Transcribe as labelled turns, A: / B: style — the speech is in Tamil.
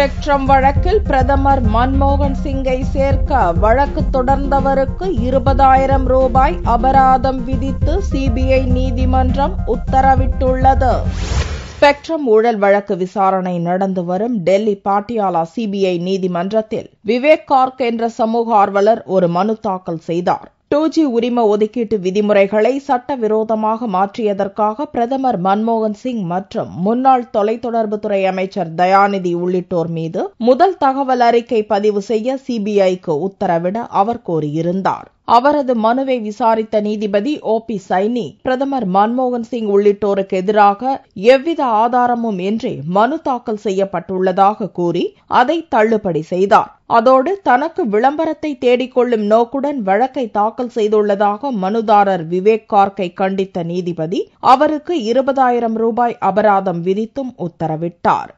A: ஸ்பெக்ட்ரம் வழக்கில் பிரதமர் மன்மோகன் சிங்கை சேர்க்க வழக்கு தொடர்ந்தவருக்கு இருபதாயிரம் ரூபாய் அபராதம் விதித்து சிபிஐ நீதிமன்றம் உத்தரவிட்டுள்ளது ஸ்பெக்ட்ரம் ஊழல் வழக்கு விசாரணை நடந்து வரும் டெல்லி பாட்டியாலா சிபிஐ நீதிமன்றத்தில் விவேக் கார்க் என்ற சமூக ஆர்வலர் ஒரு மனு தாக்கல் செய்தார் டோஜி உரிம ஒதுக்கீட்டு விதிமுறைகளை சட்டவிரோதமாக மாற்றியதற்காக பிரதமர் மன்மோகன் சிங் மற்றும் முன்னாள் தொலைத்தொடர்புத்துறை அமைச்சர் தயாநிதி உள்ளிட்டோர் மீது முதல் தகவல் அறிக்கை பதிவு செய்ய சிபிஐக்கு உத்தரவிட அவர் கோரியிருந்தார் அவரது மனுவை விசாரித்த நீதிபதி ஓ பி சைனி பிரதமர் மன்மோகன் சிங் உள்ளிட்டோருக்கு எதிராக எவ்வித ஆதாரமும் இன்றி மனு தாக்கல் செய்யப்பட்டுள்ளதாக கூறி அதை தள்ளுபடி செய்தார் அதோடு தனக்கு விளம்பரத்தை தேடிக்கொள்ளும் நோக்குடன் வழக்கை தாக்கல் செய்துள்ளதாக மனுதாரர் விவேக் கார்க்கை கண்டித்த நீதிபதி அவருக்கு இருபதாயிரம் ரூபாய் அபராதம் விதித்தும் உத்தரவிட்டார்